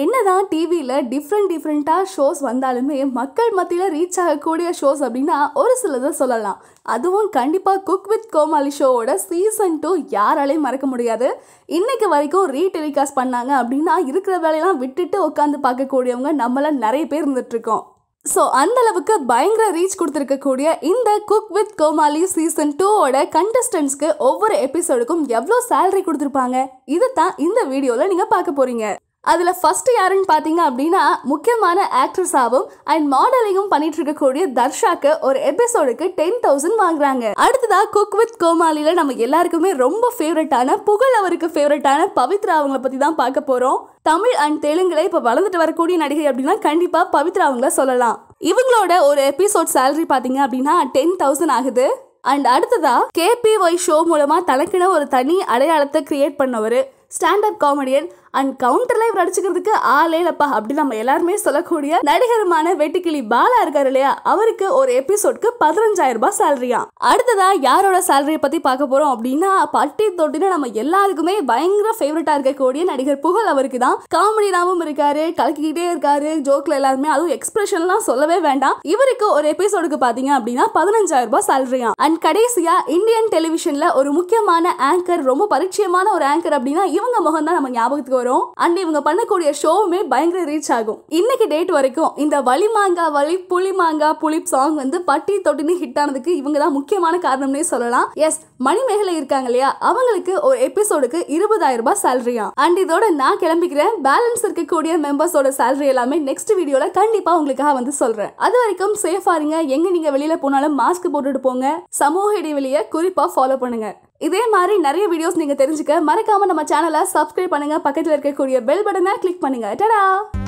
என்னதான் டிவியில் டிஃப்ரெண்ட் டிஃப்ரெண்ட்டாக ஷோஸ் வந்தாலுமே மக்கள் மத்தியில் ரீச் ஆகக்கூடிய ஷோஸ் அப்படின்னா ஒரு சிலதை சொல்லலாம் அதுவும் கண்டிப்பாக குக் வித் கோமாளி ஷோவோட சீசன் டூ யாராலையும் மறக்க முடியாது இன்னைக்கு வரைக்கும் ரீடெலிகாஸ்ட் பண்ணாங்க அப்படின்னா இருக்கிற வேலையெல்லாம் விட்டுட்டு உட்காந்து பார்க்கக்கூடியவங்க நம்மள நிறைய பேர் இருந்துட்டுருக்கோம் ஸோ அந்த அளவுக்கு பயங்கர ரீச் கொடுத்துருக்கக்கூடிய இந்த குக் வித் கோமாளி சீசன் டூவோட கண்டஸ்டன்ஸ்க்கு ஒவ்வொரு எபிசோடுக்கும் எவ்வளோ சேலரி கொடுத்துருப்பாங்க இதை தான் இந்த வீடியோவில் நீங்கள் பார்க்க போகிறீங்க அதில் ஃபஸ்ட்டு யாருன்னு பார்த்தீங்க அப்படின்னா முக்கியமான ஆக்ட்ரஸாகவும் அண்ட் மாடலிங்கும் பண்ணிட்டு இருக்கக்கூடிய தர்ஷாக்கு ஒரு எபிசோடுக்கு டென் தௌசண்ட் வாங்குறாங்க அடுத்ததாக குக் வித் கோமாலியில் நம்ம எல்லாருக்குமே ரொம்ப ஃபேவரட்டான புகழ் அவருக்கு ஃபேவரட்டான பவித்ரா அவங்கள பற்றி தான் பார்க்க போகிறோம் தமிழ் அண்ட் தெலுங்குல இப்போ வளர்ந்துட்டு வரக்கூடிய நடிகை அப்படின்னா கண்டிப்பாக பவித்ரா அவங்கள சொல்லலாம் இவங்களோட ஒரு எபிசோட் சேலரி பார்த்தீங்க அப்படின்னா டென் தௌசண்ட் ஆகுது அண்ட் அடுத்ததா கேபிஒய் ஷோ மூலமாக தனக்குன்னு ஒரு தனி அடையாளத்தை கிரியேட் பண்ணவர் ஸ்டாண்டப் காமெடியன் அண்ட் கவுண்டர்லாம் இவர் அடிச்சுக்கிறதுக்கு ஆளே இல்லப்பா அப்படி நம்ம எல்லாருமே சொல்லக்கூடிய நடிகருமான வெட்டுக்கிளி பாலா இருக்காரு இல்லையா அவருக்கு ஒரு எபிசோட்க்கு பதினஞ்சாயிரம் ரூபாய் சேலரியா அடுத்ததா யாரோட சேலரியை பத்தி பார்க்க போறோம் அப்படின்னா பட்டி தொட்டின்னு நம்ம எல்லாருக்குமே பயங்கர ஃபேவரட்டா இருக்கக்கூடிய நடிகர் புகழ் அவருக்கு தான் காமெடி நாமும் இருக்காரு கலக்கிக்கிட்டே இருக்காரு ஜோக்ல எல்லாருமே அதுவும் எக்ஸ்பிரஷன்லாம் சொல்லவே வேண்டாம் இவருக்கு ஒரு எபிசோடுக்கு பாத்தீங்க அப்படின்னா பதினஞ்சாயிரம் ரூபாய் சேலரியா அண்ட் கடைசியா இந்தியன் டெலிவிஷன்ல ஒரு முக்கியமான ஆங்கர் ரொம்ப பரிச்சயமான ஒரு ஆங்கர் அப்படின்னா இவங்க முகம் தான் நம்ம ஞாபகத்துக்கு வரும் வரும் அண்ட் இவங்க பண்ணக்கூடிய ஷோவுமே பயங்கர ரீச் ஆகும் இன்னைக்கு டேட் வரைக்கும் இந்த வலி மாங்கா வலி புளி மாங்கா புளிப் சாங் வந்து பட்டி தொட்டின்னு ஹிட் ஆனதுக்கு இவங்க தான் முக்கியமான காரணம்னே சொல்லலாம் எஸ் மணிமேகலை இருக்காங்க இல்லையா அவங்களுக்கு ஒரு எபிசோடுக்கு இருபதாயிரம் ரூபாய் சேலரியா அண்ட் இதோட நான் கிளம்பிக்கிறேன் பேலன்ஸ் இருக்கக்கூடிய மெம்பர்ஸோட சேலரி எல்லாமே நெக்ஸ்ட் வீடியோல கண்டிப்பா உங்களுக்காக வந்து சொல்றேன் அது வரைக்கும் சேஃபா இருங்க எங்க நீங்க வெளியில போனாலும் மாஸ்க் போட்டுட்டு போங்க சமூக இடைவெளியை குறிப்பா ஃபாலோ பண்ணுங்க இதே மாதிரி நிறைய வீடியோஸ் நீங்கள் தெரிஞ்சுக்க மறக்காமல் நம்ம சேனலை சப்ஸ்கிரைப் பண்ணுங்கள் பக்கத்தில் இருக்கக்கூடிய பெல் பட்டனை கிளிக் பண்ணுங்கள் டடா